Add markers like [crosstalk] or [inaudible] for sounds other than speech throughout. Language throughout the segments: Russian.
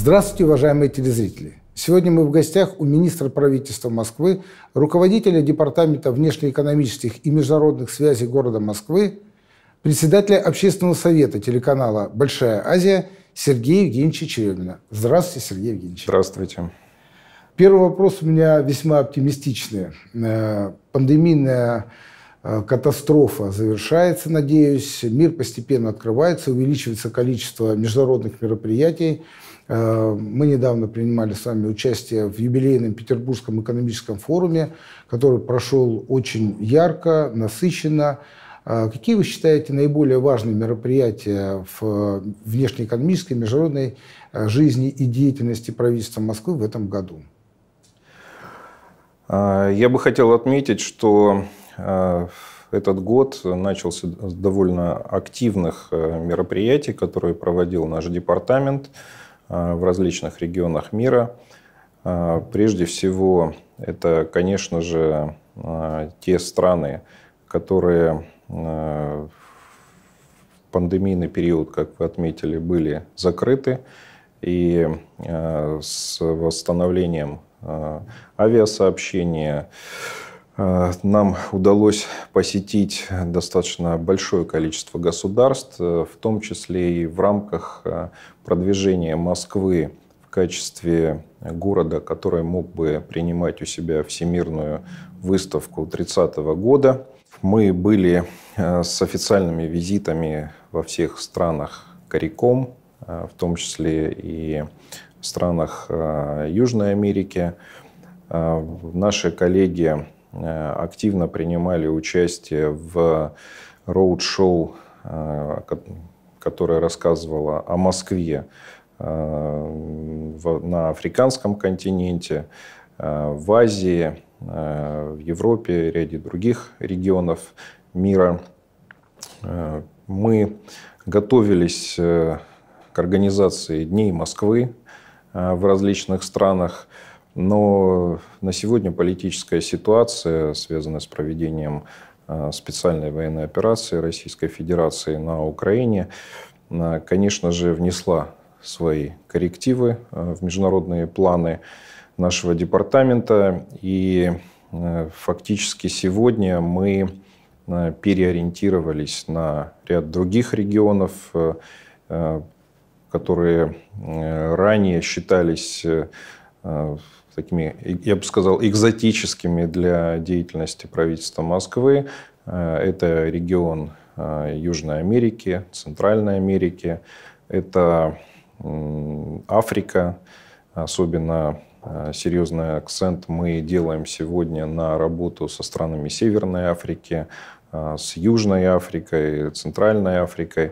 Здравствуйте, уважаемые телезрители! Сегодня мы в гостях у министра правительства Москвы, руководителя Департамента внешнеэкономических и международных связей города Москвы, председателя Общественного совета телеканала «Большая Азия» Сергея Евгеньевича Черемина. Здравствуйте, Сергей Евгеньевич. Здравствуйте. Первый вопрос у меня весьма оптимистичный. Э, пандемийная э, катастрофа завершается, надеюсь. Мир постепенно открывается, увеличивается количество международных мероприятий – Э, мы недавно принимали с вами участие в юбилейном Петербургском экономическом форуме, который прошел очень ярко, насыщенно. Э, какие вы считаете наиболее важные мероприятия в внешнеэкономической, международной э, жизни и деятельности правительства Москвы в этом году? Я бы хотел отметить, что этот год начался с довольно активных мероприятий, которые проводил наш департамент – Э, в различных регионах мира. Э, прежде всего, это, конечно же, э, те страны, которые в пандемийный период, как вы отметили, были закрыты. И с восстановлением авиасообщения, а, нам удалось посетить достаточно большое количество государств, э, в том числе и в рамках э, продвижения Москвы в качестве города, который мог бы принимать у себя всемирную выставку 30 -го года. Мы были э, с официальными визитами во всех странах Кариком, в том числе и в странах Южной Америки. Наши коллеги Э, активно принимали участие в роуд-шоу, э, которое рассказывало о Москве э, на африканском континенте, в Азии, в Европе, ряде других регионов мира. Мы готовились к организации Дней Москвы в различных странах – но на сегодня политическая ситуация, связанная с проведением э, специальной военной операции Российской Федерации на Украине, э, конечно же, внесла свои коррективы э, в международные планы нашего департамента. И фактически сегодня мы переориентировались на ряд других регионов, которые ранее считались такими, я бы сказал, экзотическими для деятельности правительства Москвы. Э, это регион э, Южной Америки, Центральной Америки, это Африка, особенно э, серьезный акцент мы делаем сегодня на работу со странами Северной Африки, с Южной Африкой, Центральной Африкой.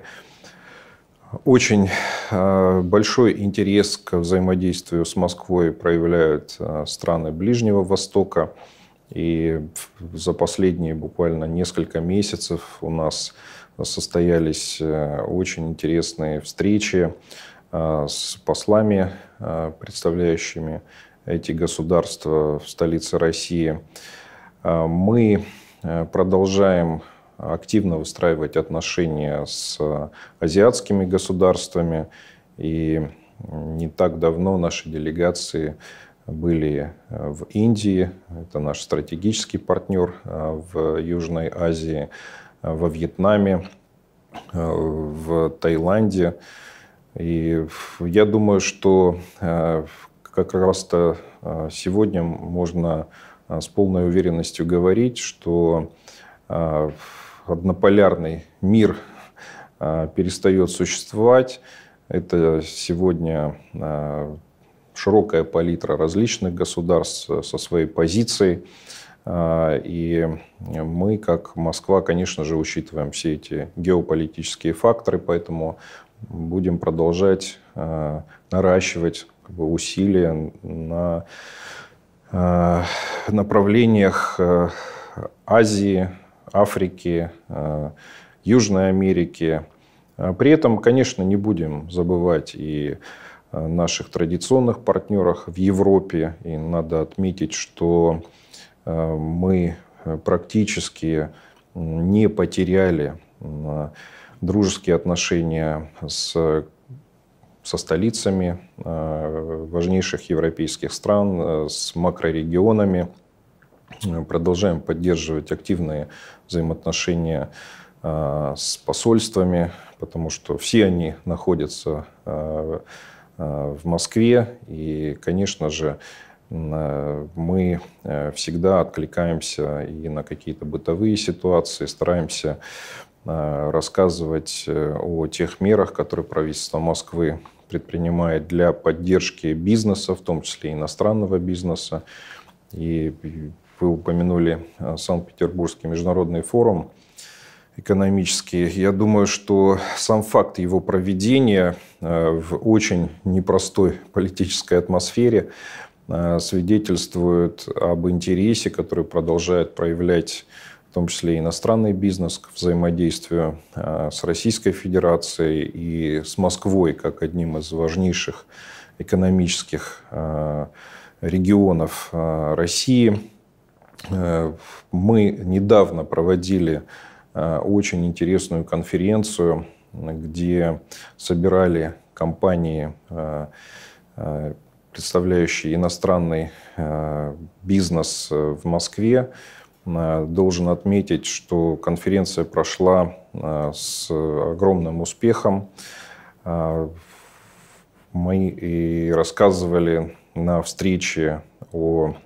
Очень э, большой интерес к взаимодействию с Москвой проявляют э, страны Ближнего Востока. И за последние буквально несколько месяцев у нас состоялись э, очень интересные встречи с послами, представляющими эти государства в столице России. Мы продолжаем активно выстраивать отношения с азиатскими государствами. И не так давно наши делегации были в Индии, это наш стратегический партнер э, в Южной Азии, э, во Вьетнаме, э, в Таиланде. И я думаю, что как раз-то сегодня можно с полной уверенностью говорить, что однополярный мир а, перестает существовать. Это сегодня а, широкая палитра различных государств э, со своей позицией. А, и мы, как Москва, конечно же, учитываем все эти геополитические факторы, поэтому будем продолжать наращивать усилия на направлениях э, Азии, Африки, э, Южной Америки. Э, при этом, конечно, не будем забывать и э, наших традиционных партнерах в Европе. И надо отметить, что мы практически не потеряли дружеские отношения с, со столицами важнейших европейских стран, с макрорегионами Э, продолжаем поддерживать активные взаимоотношения э, с посольствами, потому что все они находятся э, в Москве. И, конечно же, мы всегда откликаемся и на какие-то бытовые ситуации, стараемся рассказывать о тех мерах, которые правительство Москвы предпринимает для поддержки бизнеса, в том числе иностранного бизнеса. И вы упомянули э, Санкт-Петербургский международный форум экономический. Я думаю, что сам факт его проведения э, в очень непростой политической атмосфере э, свидетельствует об интересе, который продолжает проявлять в том числе иностранный бизнес к взаимодействию с Российской Федерацией и с Москвой как одним из важнейших экономических регионов России. Э, мы недавно проводили э, очень интересную конференцию, где собирали компании, э, представляющие иностранный бизнес в Москве. Должен отметить, что конференция прошла с огромным успехом. Мы и рассказывали на встрече о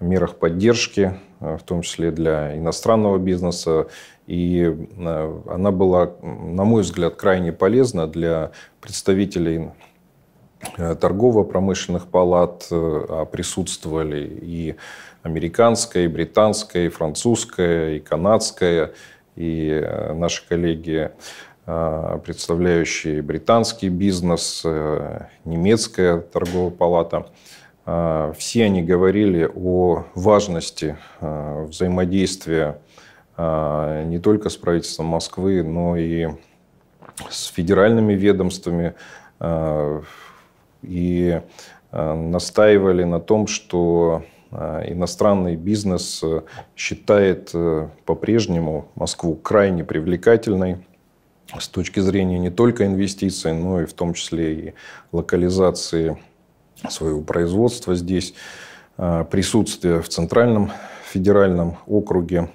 мерах поддержки, э, в том числе для иностранного бизнеса. И э, она была, на мой взгляд, крайне полезна для представителей э, торгово-промышленных палат, а присутствовали и американская, и британская, и французская, и канадская, и наши коллеги, представляющие британский бизнес, немецкая торговая палата – а, все они говорили о важности а, взаимодействия а, не только с правительством Москвы, но и с федеральными ведомствами. И настаивали на том, что иностранный бизнес считает по-прежнему Москву крайне привлекательной с точки зрения не только инвестиций, но и в том числе и локализации своего производства здесь, э, присутствие в Центральном федеральном округе,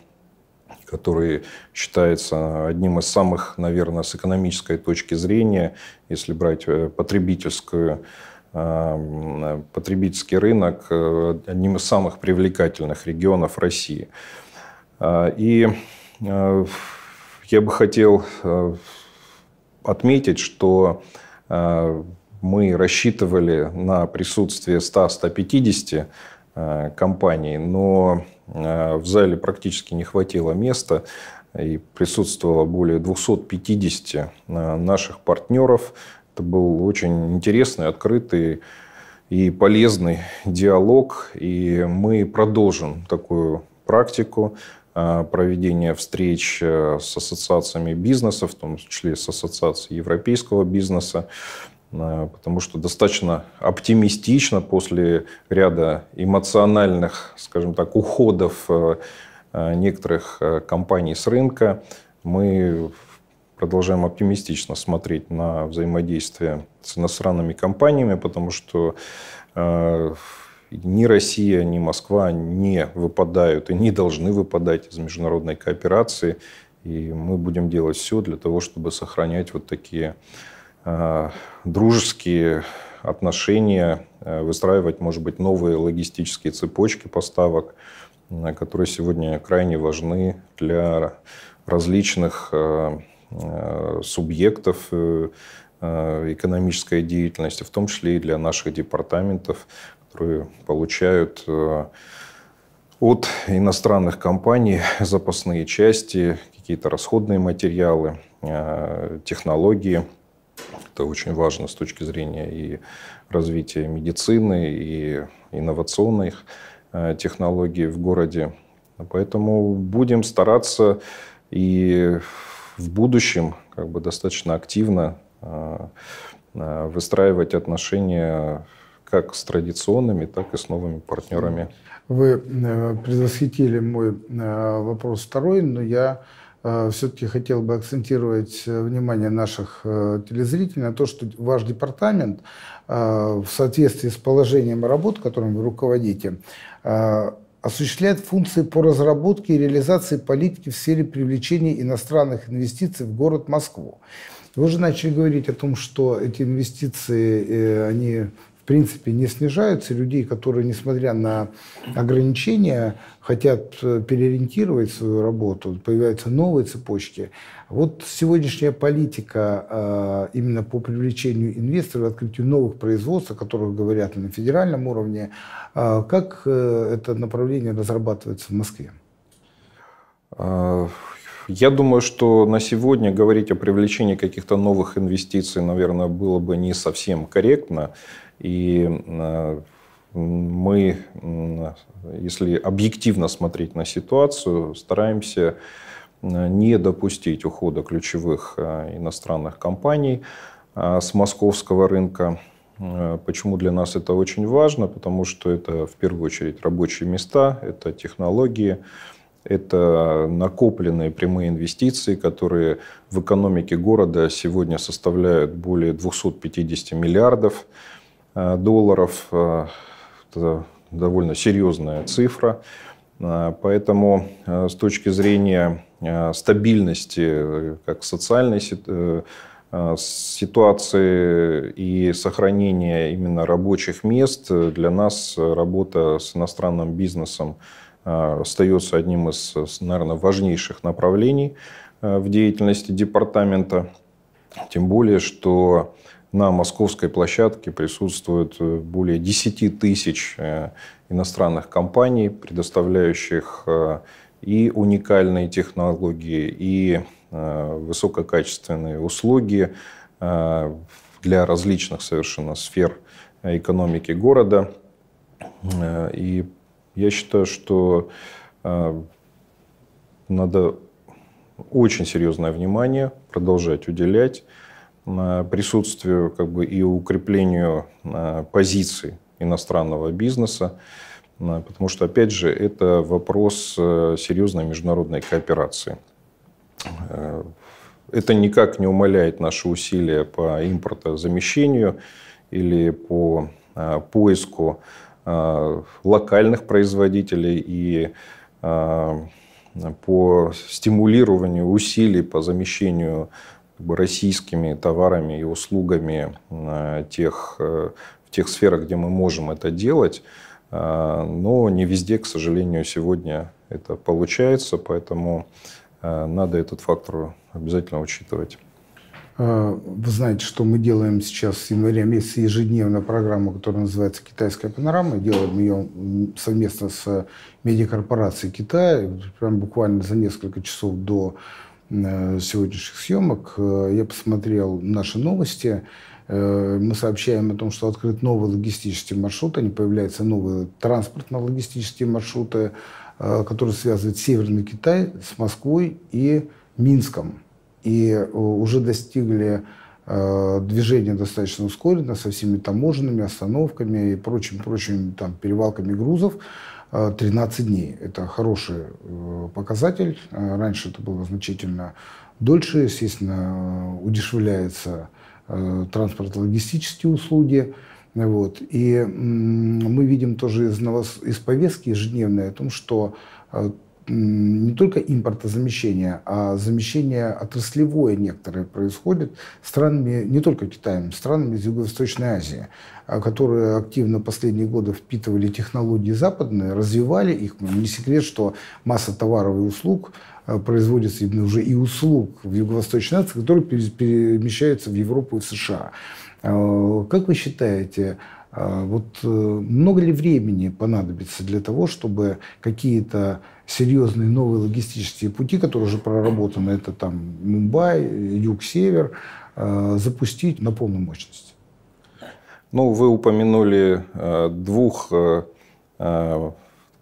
который считается одним из самых, наверное, с экономической точки зрения, если брать э, потребительскую э, потребительский рынок одним из самых привлекательных регионов России. И я бы хотел отметить, что мы рассчитывали на присутствие 100-150 э, компаний, но э, в зале практически не хватило места и присутствовало более 250 э, наших партнеров. Это был очень интересный, открытый и полезный диалог, и мы продолжим такую практику проведения встреч с ассоциациями бизнеса, в том числе с ассоциацией европейского бизнеса, Э, потому что достаточно оптимистично после ряда эмоциональных, скажем так, уходов э, э, некоторых компаний с рынка мы продолжаем оптимистично смотреть на взаимодействие с иностранными компаниями, потому что ни Россия, ни Москва не выпадают и не должны выпадать из международной кооперации. И мы будем делать все для того, чтобы сохранять вот такие Э, дружеские отношения, э, выстраивать, может быть, новые логистические цепочки поставок, которые сегодня крайне важны для различных э, субъектов экономической деятельности, в том числе и для наших департаментов, которые получают от иностранных компаний [laughs] запасные части, какие-то расходные материалы, технологии – это очень важно с точки зрения и развития медицины, и инновационных э, технологий в городе. Поэтому будем стараться и в будущем как бы достаточно активно э, э, выстраивать отношения как с традиционными, так и с новыми партнерами. Вы предвосхитили мой вопрос второй, но я Э, все-таки хотел бы акцентировать э, внимание наших э, телезрителей на то, что ваш департамент в соответствии с положением работ, которым вы руководите, осуществляет функции по разработке и реализации политики в сфере привлечения иностранных инвестиций в город Москву. Вы уже начали говорить о том, что эти инвестиции, они принципе не снижаются, людей, которые, несмотря на ограничения, хотят э, переориентировать свою работу, появляются новые цепочки. Вот сегодняшняя политика э, именно по привлечению инвесторов, открытию новых производств, о которых говорят на федеральном уровне, э, как это направление разрабатывается в Москве? Я думаю, что на сегодня говорить о привлечении каких-то новых инвестиций, наверное, было бы не совсем корректно. И мы, если объективно смотреть на ситуацию, стараемся э, не допустить ухода ключевых э, иностранных компаний э, с московского рынка. Почему для нас это очень важно? Потому что это в первую очередь рабочие места, это технологии, это накопленные прямые инвестиции, которые в экономике города сегодня составляют более 250 миллиардов. Э, долларов. Э, Это довольно серьезная цифра. Э, поэтому с точки зрения стабильности как социальной ситуации и сохранения именно рабочих мест, для нас работа с иностранным бизнесом остается одним из, наверное, важнейших направлений в деятельности департамента. Тем более, что на московской площадке присутствует э, более 10 тысяч э, иностранных компаний, предоставляющих э, и уникальные технологии, и высококачественные услуги для различных совершенно сфер экономики города. И я считаю, что надо очень серьезное внимание продолжать уделять присутствию как бы, и укреплению э, позиций иностранного бизнеса, э, потому что, опять же, это вопрос э, серьезной международной кооперации. Это никак не умаляет наши усилия по импортозамещению или по поиску локальных производителей и по стимулированию усилий по замещению как бы, российскими товарами и услугами э, тех, э, в тех сферах, где мы можем это делать. Э, но не везде, к сожалению, сегодня это получается, поэтому надо этот фактор обязательно учитывать. Вы знаете, что мы делаем сейчас в январе месяце ежедневную программу, которая называется «Китайская панорама». Делаем ее совместно с медиакорпорацией Китая. Прям буквально за несколько часов до Э, сегодняшних съемок э, я посмотрел наши новости. Э, мы сообщаем о том, что открыт новый логистический маршрут, они появляются новые транспортно-логистические маршруты, которые связывают Северный Китай с Москвой и Минском. И уже достигли движение достаточно ускоренно со всеми таможенными остановками и прочим-прочим там перевалками грузов. 13 э, дней. Это хороший э, показатель. Э, раньше это было значительно дольше. Естественно, удешевляются транспортно-логистические услуги. Вот. И мы видим тоже из, новос... из повестки ежедневной о том, что не только импортозамещение, а замещение отраслевое некоторое происходит странами, не только Китаем, странами из Юго-Восточной Азии, а, которые активно последние годы впитывали технологии западные, развивали их. Ну, не секрет, что масса товаров и услуг а, производится именно уже и услуг в Юго-Восточной Азии, которые перемещаются в Европу и в США. А, как вы считаете, а, вот э, много ли времени понадобится для того, чтобы какие-то серьезные новые логистические пути, которые уже проработаны, это там Мумбай, юг-север, а, запустить на полную мощность? Ну, вы упомянули э, двух э,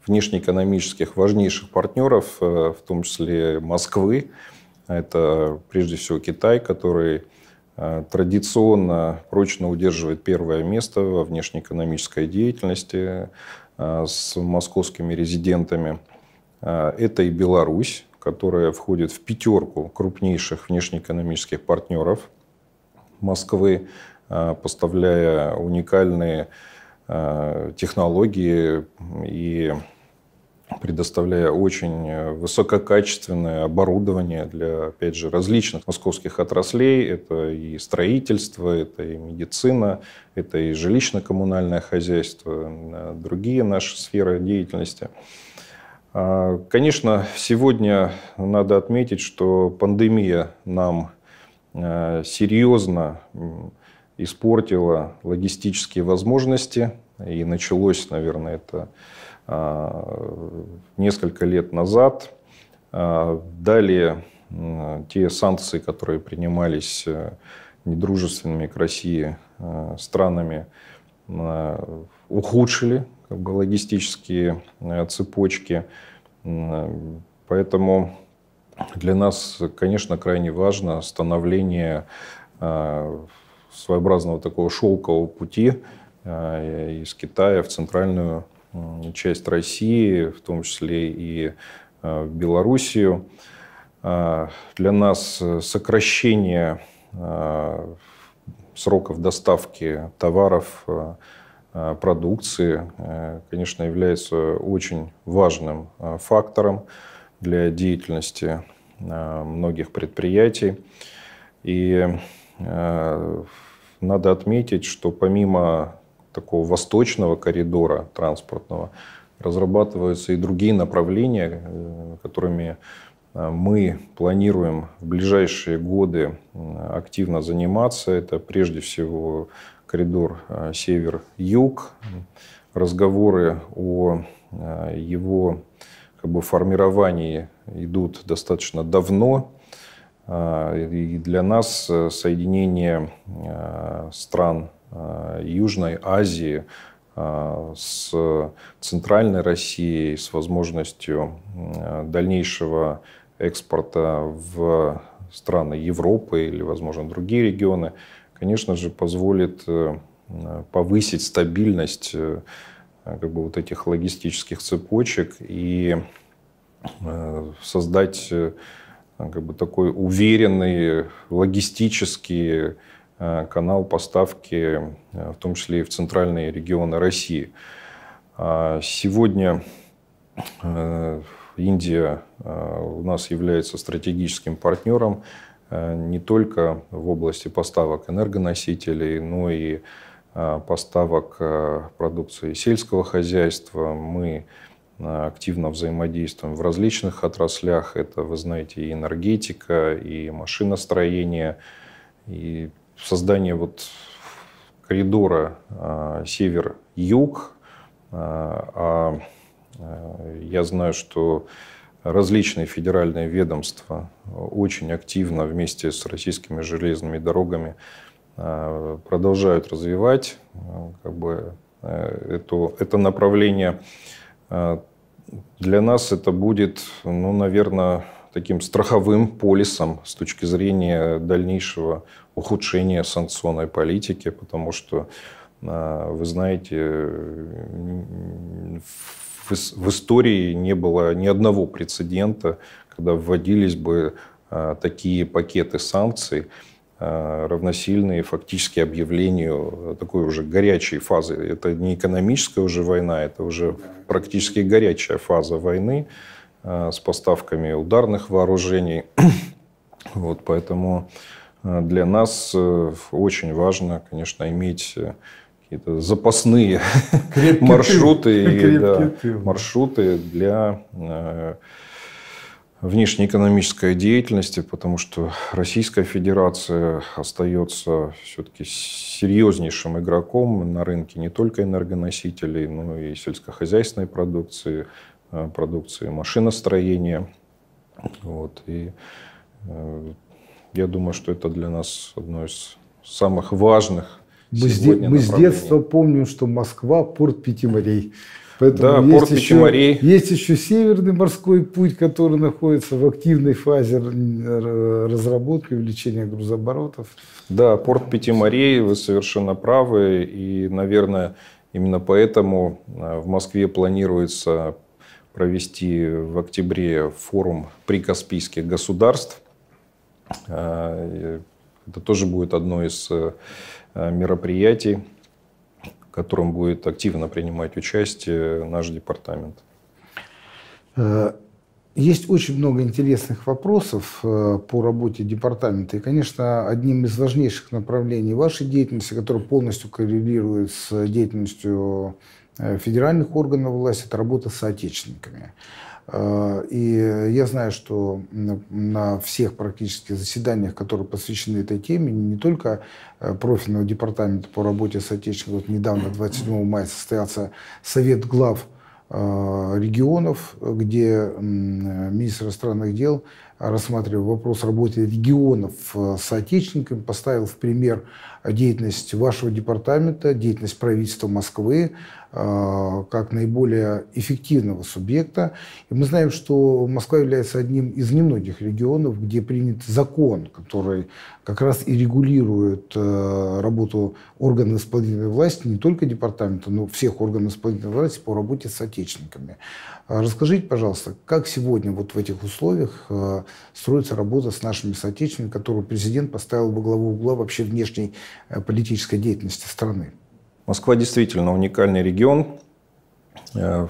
внешнеэкономических важнейших партнеров, в том числе Москвы. Это прежде всего Китай, который а, традиционно прочно удерживает первое место во внешнеэкономической деятельности а, с московскими резидентами. А, это и Беларусь, которая входит в пятерку крупнейших внешнеэкономических партнеров Москвы, поставляя уникальные технологии и предоставляя очень э, высококачественное оборудование для, опять же, различных московских отраслей. Это и строительство, это и медицина, это и жилищно-коммунальное хозяйство, э, другие наши сферы деятельности. А, конечно, сегодня надо отметить, что пандемия нам э, серьезно испортила логистические возможности, и началось, наверное, это а, несколько лет назад. А, Далее те санкции, которые принимались э, недружественными к России э, странами, а, ухудшили как бы, логистические э, цепочки. Поэтому для нас, конечно, крайне важно становление своеобразного такого шелкового пути из Китая в Центральную часть России, в том числе и э, Белоруссию. А, для нас э, сокращение а, сроков доставки товаров, э, продукции, конечно, является очень важным фактором для деятельности многих предприятий. И надо отметить, что помимо такого восточного коридора транспортного разрабатываются и другие направления, э, которыми э, мы планируем в ближайшие годы э, активно заниматься. Это прежде всего коридор север-юг, разговоры о его как бы, формировании идут достаточно давно. И для нас соединение стран Э, Южной Азии, э, с Центральной Россией, с возможностью э, дальнейшего экспорта в страны Европы или, возможно, другие регионы, конечно же, позволит повысить стабильность как бы, вот этих логистических цепочек и создать как бы, такой уверенный логистический Э, канал поставки, э, в том числе и в центральные регионы России. А сегодня э, Индия у нас является стратегическим партнером не только в области поставок энергоносителей, но и поставок продукции сельского хозяйства. Мы активно взаимодействуем в различных отраслях. Это, вы знаете, и энергетика, и машиностроение, и создание вот коридора а, север-юг. А, а э, я знаю, что различные федеральные ведомства очень активно вместе с российскими железными дорогами а, продолжают развивать ну, как бы, э, это это направление. Для нас это будет, ну, наверное, таким страховым полисом с точки зрения дальнейшего ухудшения санкционной политики, потому что, а, вы знаете, в истории не было ни одного прецедента, когда вводились бы а, такие пакеты санкций, а, равносильные фактически объявлению такой уже горячей фазы. Это не экономическая уже война, это уже практически горячая фаза войны. Э, с поставками ударных вооружений. [coughs] Вот, поэтому э, для нас э, очень важно, конечно, иметь какие-то запасные [laughs] крепкий маршруты, тыл. и, да, тыл. маршруты для внешнеэкономической деятельности, потому что Российская Федерация остается все-таки серьезнейшим игроком на рынке не только энергоносителей, но и сельскохозяйственной продукции, Э, продукции машиностроения. Вот. И э, я думаю, что это для нас одно из самых важных мы, сегодня мы с детства помним, что Москва – порт пяти морей. Поэтому да, есть порт еще, пяти Есть еще северный морской путь, который находится в активной фазе разработки, увеличения грузооборотов. Да, порт пяти морей, вы совершенно правы. И, наверное, именно поэтому э, в Москве планируется провести в октябре форум прикаспийских государств. А, это тоже будет одно из э, мероприятий, в котором будет активно принимать участие наш департамент. Э, есть очень много интересных вопросов э, по работе департамента. И, конечно, одним из важнейших направлений вашей деятельности, которое полностью коррелирует с деятельностью Э, федеральных органов власти, это работа с соотечественниками. Э, и я знаю, что на всех практически заседаниях, которые посвящены этой теме, не только э, профильного департамента по работе с отечественниками, вот недавно, 27 мая, состоялся совет глав регионов, где министр иностранных дел, рассматривал вопрос работы регионов с соотечественниками, поставил в пример деятельность вашего департамента, деятельность правительства Москвы, Э, как наиболее эффективного субъекта. И мы знаем, что Москва является одним из немногих регионов, где принят закон, который как раз и регулирует э, работу органов исполнительной власти, не только департамента, но всех органов исполнительной власти по работе с отечественниками. А расскажите, пожалуйста, как сегодня вот в этих условиях э, строится работа с нашими соотечественниками, которую президент поставил во главу угла вообще внешней политической деятельности страны? Москва действительно уникальный регион э,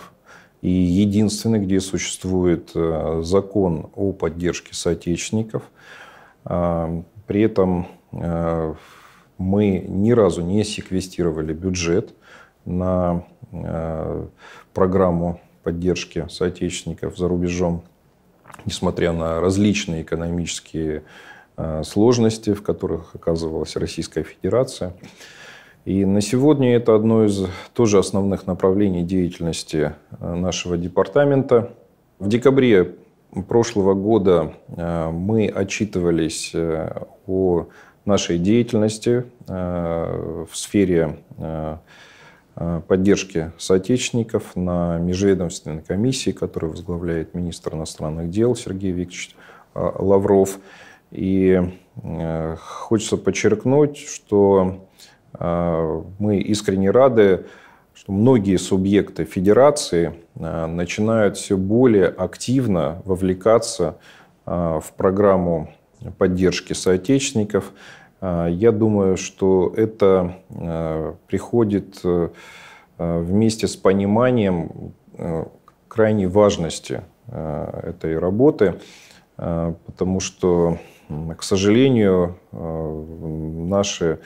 и единственный, где существует э, закон о поддержке соотечественников. Э, при этом мы ни разу не секвестировали бюджет на программу поддержки соотечественников за рубежом, несмотря на различные экономические сложности, в которых оказывалась Российская Федерация. И на сегодня это одно из тоже основных направлений деятельности э, нашего департамента. В декабре прошлого года э, мы отчитывались э, о нашей деятельности в сфере поддержки соотечественников на межведомственной комиссии, которую возглавляет министр иностранных дел Сергей Викторович Лавров. И хочется подчеркнуть, что а, мы искренне рады, что многие субъекты федерации а, начинают все более активно вовлекаться а, в программу поддержки соотечественников. Я думаю, что это приходит э, вместе с пониманием э, крайней важности этой работы, потому что, к сожалению, э, наши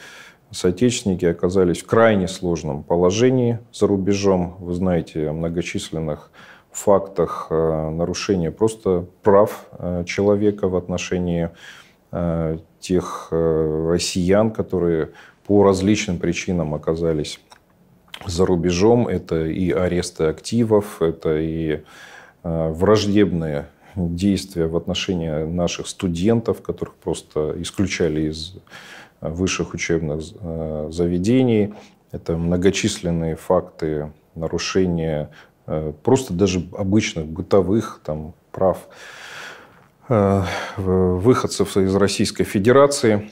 соотечественники оказались в крайне сложном положении за рубежом. Вы знаете о многочисленных фактах э, нарушения просто прав э, человека в отношении э, тех россиян, которые по различным причинам оказались за рубежом. Это и аресты активов, это и враждебные действия в отношении наших студентов, которых просто исключали из высших учебных э, заведений. Это многочисленные факты нарушения э, просто даже обычных бытовых там, прав э, выходцев из Российской Федерации.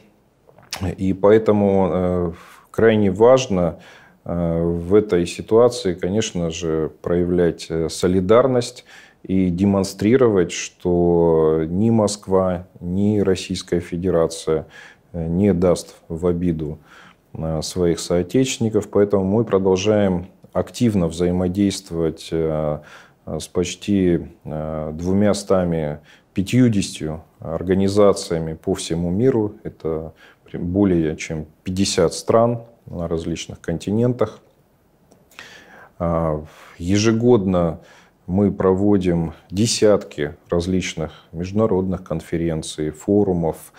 И поэтому крайне важно в этой ситуации, конечно же, проявлять солидарность и демонстрировать, что ни Москва, ни Российская Федерация Э, не даст в обиду э, своих соотечественников, поэтому мы продолжаем активно взаимодействовать э, с почти двумя стами 50 организациями по всему миру. Это более чем 50 стран на различных континентах. А, ежегодно мы проводим десятки различных международных конференций, форумов,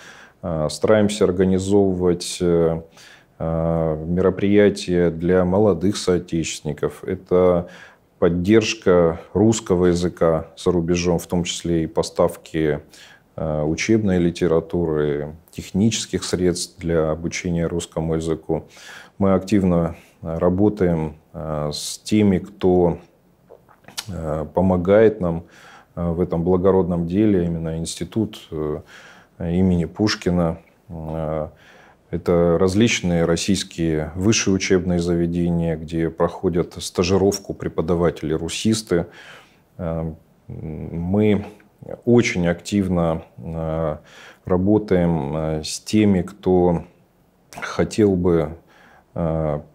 Э, стараемся организовывать э, э, мероприятия для молодых соотечественников. Это поддержка русского языка за рубежом, в том числе и поставки учебной литературы, технических средств для обучения русскому языку. Мы активно работаем с теми, кто помогает нам в этом благородном деле, именно институт имени Пушкина. Э, это различные российские высшие учебные заведения, где проходят стажировку преподаватели-русисты. Э, мы очень активно э, работаем с теми, кто хотел бы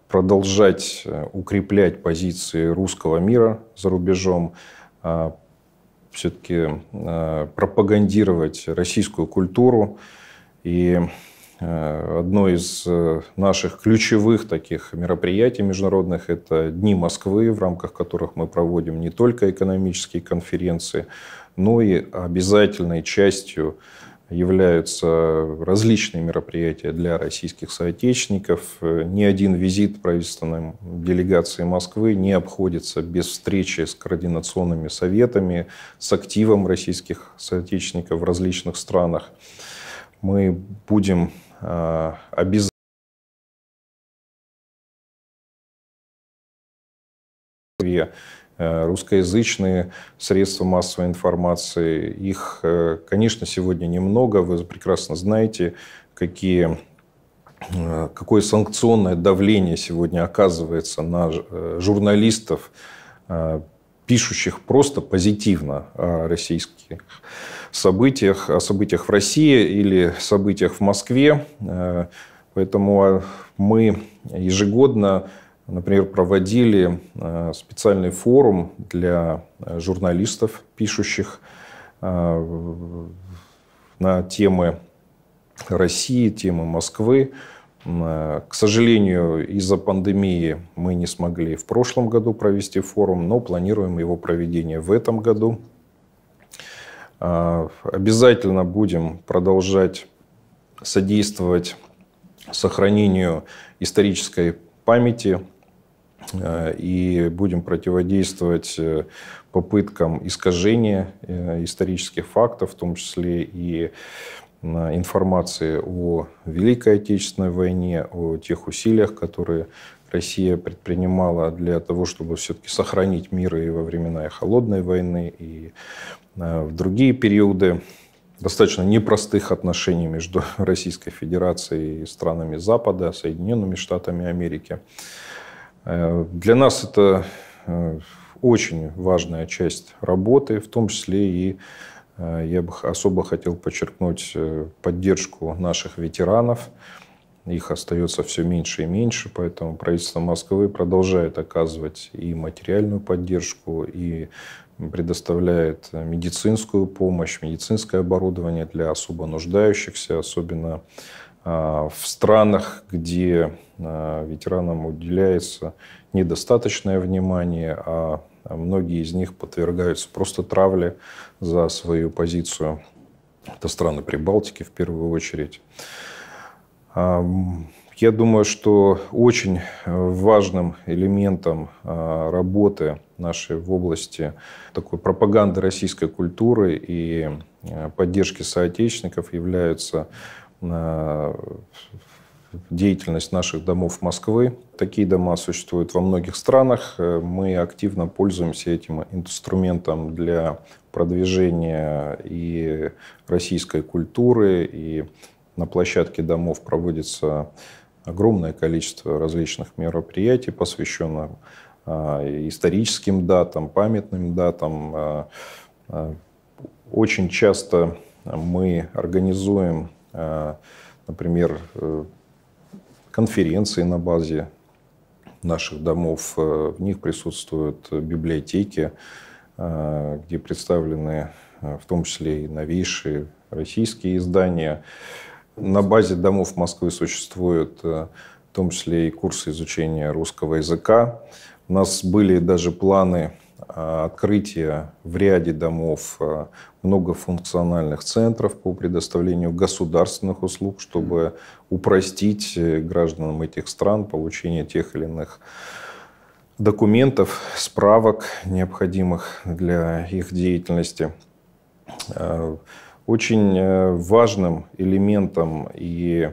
продолжать укреплять позиции русского мира за рубежом, все-таки э, пропагандировать российскую культуру. И э, одно из э, наших ключевых таких мероприятий международных – это Дни Москвы, в рамках которых мы проводим не только экономические конференции, но и обязательной частью являются различные мероприятия для российских соотечественников. Ни один визит правительственной делегации Москвы не обходится без встречи с координационными советами, с активом российских соотечественников в различных странах. Мы будем а, обязательно Э, русскоязычные средства массовой информации. Их, э, конечно, сегодня немного. Вы прекрасно знаете, какие, э, какое санкционное давление сегодня оказывается на журналистов, пишущих просто позитивно о российских событиях, о событиях в России или событиях в Москве. Поэтому мы ежегодно Например, проводили э, специальный форум для э, журналистов, пишущих э, на темы России, темы Москвы. К сожалению, из-за пандемии мы не смогли в прошлом году провести форум, но планируем его проведение в этом году. Обязательно будем продолжать содействовать сохранению исторической памяти Э, и будем противодействовать э, попыткам искажения э, исторических фактов, в том числе и информации о Великой Отечественной войне, о тех усилиях, которые Россия предпринимала для того, чтобы все-таки сохранить мир и во времена и холодной войны, и в другие периоды достаточно непростых отношений между [laughs] Российской Федерацией и странами Запада, Соединенными Штатами Америки. Э, для нас это э, очень важная часть работы, в том числе и э, я бы особо хотел подчеркнуть поддержку наших ветеранов. Их остается все меньше и меньше, поэтому правительство Москвы продолжает оказывать и материальную поддержку, и предоставляет медицинскую помощь, медицинское оборудование для особо нуждающихся, особенно а, в странах, где а, ветеранам уделяется недостаточное внимание, а, а многие из них подвергаются просто травле за свою позицию. Это страны Прибалтики в первую очередь. Я думаю, что очень важным элементом работы нашей в области такой пропаганды российской культуры и поддержки соотечественников являются деятельность наших домов Москвы. Такие дома существуют во многих странах. Э, мы активно пользуемся этим инструментом для продвижения и российской культуры. И на площадке домов проводится огромное количество различных мероприятий, посвященных а, историческим датам, памятным датам. А, а, очень часто мы организуем а, например, э, конференции на базе наших домов. Э, в них присутствуют библиотеки, э, где представлены в том числе и новейшие российские издания. На базе домов Москвы существуют в том числе и курсы изучения русского языка. У нас были даже планы Э, открытие в ряде домов э, многофункциональных центров по предоставлению государственных услуг, чтобы упростить э, гражданам этих стран получение тех или иных документов, справок, необходимых для их деятельности. Очень важным элементом и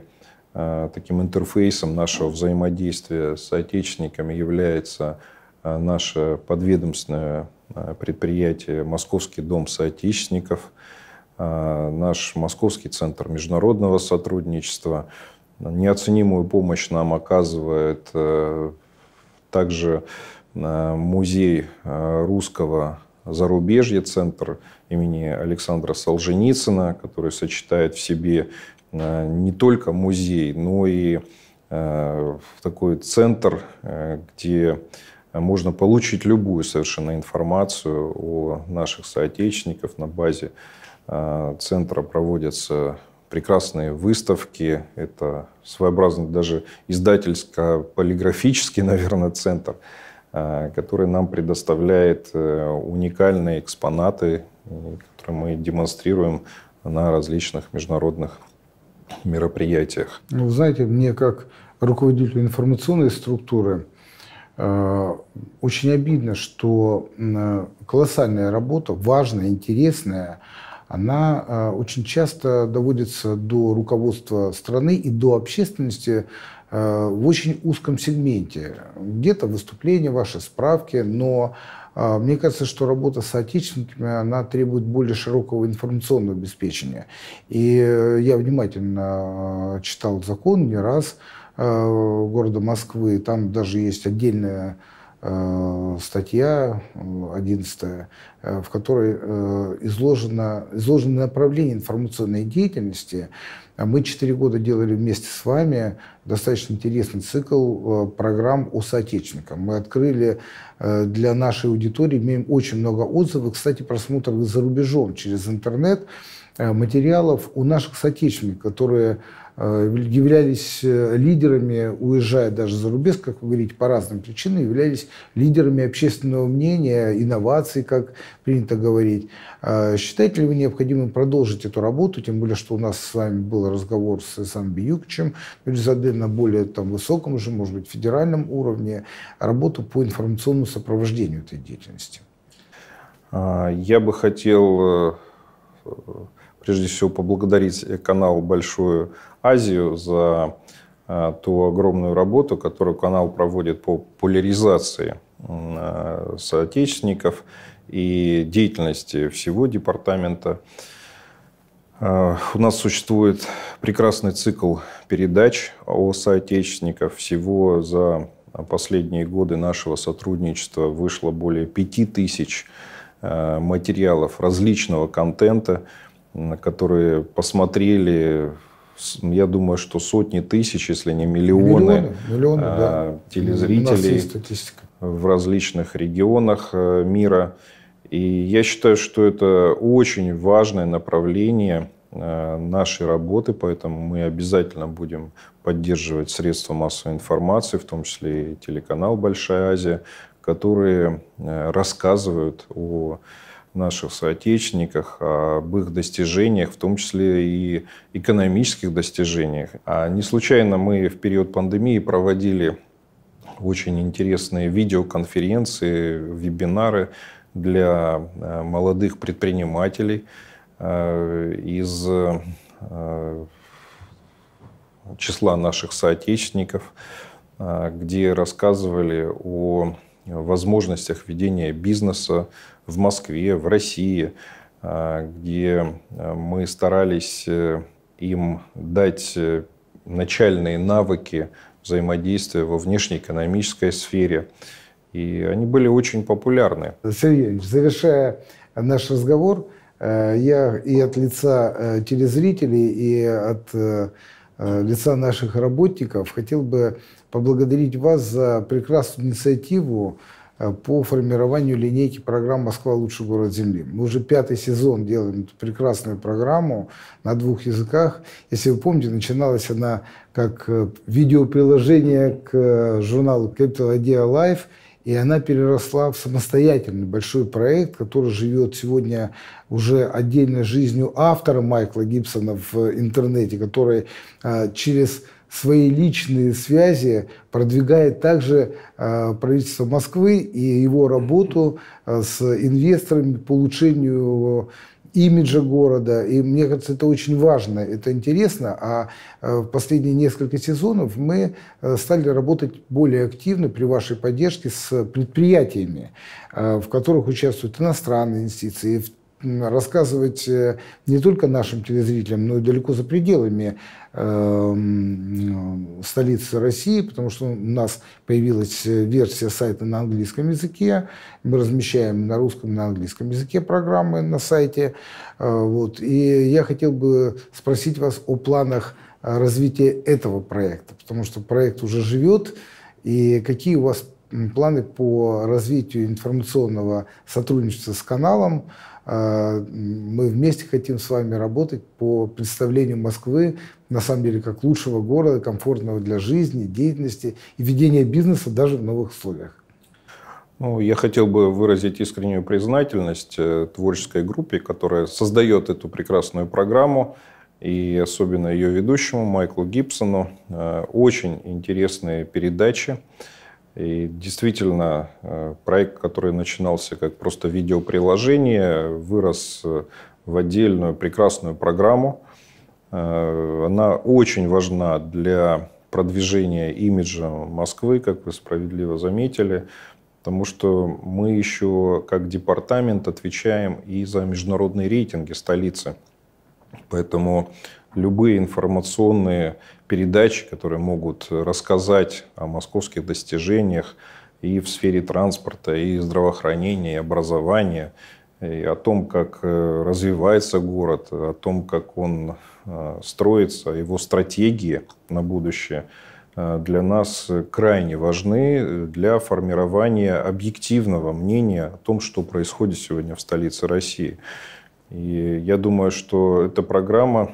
таким интерфейсом нашего взаимодействия с отечественниками является а, наше подведомственное а, предприятие «Московский дом соотечественников», а, наш Московский центр международного сотрудничества. Неоценимую помощь нам оказывает также музей русского зарубежья, центр имени Александра Солженицына, который сочетает в себе не только музей, но и такой центр, где а можно получить любую совершенно информацию о наших соотечественников. На базе а, центра проводятся прекрасные выставки. Это своеобразный даже издательско-полиграфический, [laughs] наверное, центр, а, который нам предоставляет э, уникальные экспонаты, которые мы демонстрируем на различных международных мероприятиях. Ну, знаете, мне как руководителю информационной структуры – Э, очень обидно, что э, колоссальная работа, важная, интересная, она э, очень часто доводится до руководства страны и до общественности в очень узком сегменте. Где-то выступления ваши, справки, но мне кажется, что работа с соотечественниками, она требует более широкого информационного обеспечения. И я внимательно читал закон не раз, Э, города Москвы. Там даже есть отдельная э, статья 11, э, в которой изложено, изложено направление информационной деятельности. А мы четыре года делали вместе с вами достаточно интересный цикл программ о соотечественниках. Мы открыли для нашей аудитории, имеем очень много отзывов, кстати, просмотров за рубежом через интернет материалов у наших соотечественников, которые Э, являлись э, лидерами, уезжая даже за рубеж, как вы говорите, по разным причинам, являлись лидерами общественного мнения, инноваций, как принято говорить. А считаете ли вы необходимым продолжить эту работу, тем более, что у нас с вами был разговор с Сан Биюкчем, Мирзаде ну на более там, высоком уже, может быть, федеральном уровне, работу по информационному сопровождению этой деятельности? А, я бы хотел э, прежде всего поблагодарить канал «Большую Азию» за э, ту огромную работу, которую канал проводит по поляризации э, соотечественников и деятельности всего департамента. Э, у нас существует прекрасный цикл передач о соотечественниках. Всего за последние годы нашего сотрудничества вышло более пяти тысяч материалов различного контента которые посмотрели, я думаю, что сотни тысяч, если не миллионы, миллионы, миллионы а, да. телезрителей в различных регионах э, мира. И я считаю, что это очень важное направление э, нашей работы, поэтому мы обязательно будем поддерживать средства массовой информации, в том числе и телеканал «Большая Азия», которые э, рассказывают о наших соотечественниках, об их достижениях, в том числе и экономических достижениях. А не случайно мы в период пандемии проводили очень интересные видеоконференции, вебинары для э, молодых предпринимателей э, из э, числа наших соотечественников, где рассказывали о возможностях ведения бизнеса, в Москве, в России, а, где э, мы старались э, им дать э, начальные навыки взаимодействия во внешнеэкономической сфере. И они были очень популярны. Сергей, завершая наш разговор, я и от лица телезрителей, и от лица наших работников хотел бы поблагодарить вас за прекрасную инициативу, Э, по формированию линейки программ «Москва. Лучший город Земли». Мы уже пятый сезон делаем эту прекрасную программу на двух языках. Если вы помните, начиналась она как э, видеоприложение к э, журналу Capital Idea Life, и она переросла в самостоятельный большой проект, который живет сегодня уже отдельной жизнью автора Майкла Гибсона в интернете, который через свои личные связи продвигает также э, правительство Москвы и его работу э, с инвесторами по улучшению имиджа города. И мне кажется, это очень важно, это интересно. А э, в последние несколько сезонов мы стали работать более активно при вашей поддержке с предприятиями, в которых участвуют иностранные инвестиции, рассказывать э, не только нашим телезрителям, но и далеко за пределами эм, э, столицы России, потому что у нас появилась э, версия сайта на английском языке. Мы размещаем на русском, и на английском языке программы на сайте. Вот. И я хотел бы спросить вас о планах развития этого проекта, потому что проект уже живет. И какие у вас планы по развитию информационного сотрудничества с каналом? А, мы вместе хотим с вами работать по представлению Москвы, на самом деле, как лучшего города, комфортного для жизни, деятельности и ведения бизнеса даже в новых условиях. Ну, я хотел бы выразить искреннюю признательность э, творческой группе, которая создает эту прекрасную программу, и особенно ее ведущему Майклу Гибсону. Э, очень интересные передачи. И действительно, э, проект, который начинался как просто видеоприложение, вырос э, в отдельную прекрасную программу. Э, она очень важна для продвижения имиджа Москвы, как вы справедливо заметили, потому что мы еще как департамент отвечаем и за международные рейтинги столицы. Поэтому любые информационные передачи, которые могут рассказать о московских достижениях и в сфере транспорта, и здравоохранения, и образования, и о том, как э, развивается город, о том, как он э, строится, его стратегии на будущее э, для нас крайне важны для формирования объективного мнения о том, что происходит сегодня в столице России. И я думаю, что эта программа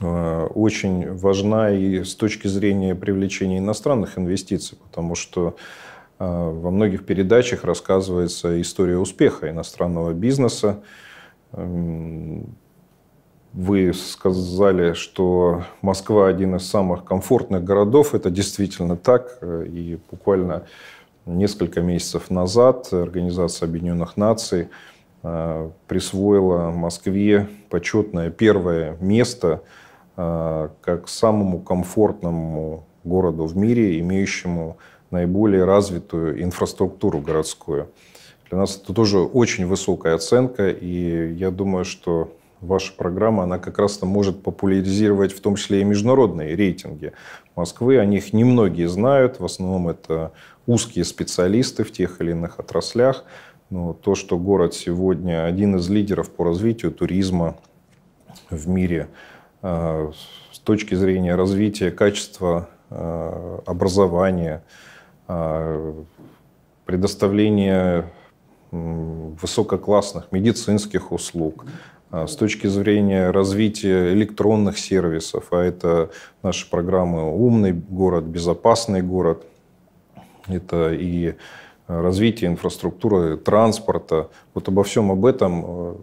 Э, очень важна и с точки зрения привлечения иностранных инвестиций, потому что э, во многих передачах рассказывается история успеха иностранного бизнеса. Эм, вы сказали, что Москва один из самых комфортных городов. Это действительно так. И буквально несколько месяцев назад Организация Объединенных Наций – Э, присвоила Москве почетное первое место э, как самому комфортному городу в мире, имеющему наиболее развитую инфраструктуру городскую. Для нас это тоже очень высокая оценка, и я думаю, что ваша программа, она как раз то может популяризировать в том числе и международные рейтинги Москвы. О них немногие знают, в основном это узкие специалисты в тех или иных отраслях, но ну, то, что город сегодня один из лидеров по развитию туризма в мире, э, с точки зрения развития качества э, образования, э, предоставления высококлассных медицинских услуг, с точки зрения развития электронных сервисов, а это наши программы «Умный город», «Безопасный город», это и развития инфраструктуры, транспорта. Вот обо всем об этом э,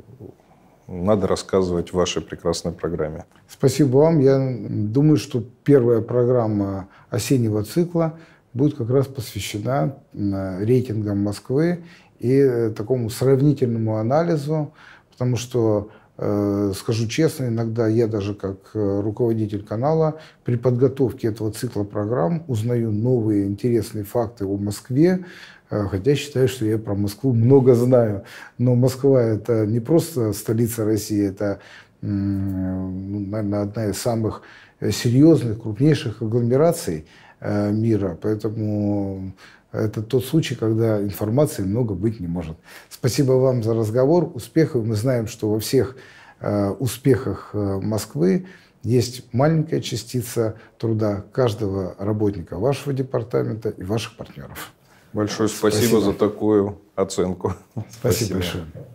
надо рассказывать в вашей прекрасной программе. Спасибо вам. Я думаю, что первая программа осеннего цикла будет как раз посвящена рейтингам Москвы и э, такому сравнительному анализу, потому что э, Скажу честно, иногда я даже как руководитель канала при подготовке этого цикла программ узнаю новые интересные факты о Москве, Э, хотя считаю, что я про Москву много знаю. Но Москва – это не просто столица России, это, ну, наверное, одна из самых серьезных, крупнейших агломераций э, мира. Поэтому это тот случай, когда информации много быть не может. Спасибо вам за разговор, успехов. Мы знаем, что во всех э, успехах Москвы есть маленькая частица труда каждого работника вашего департамента и ваших партнеров. Большое спасибо, спасибо. за такую оценку. Спасибо, спасибо. большое.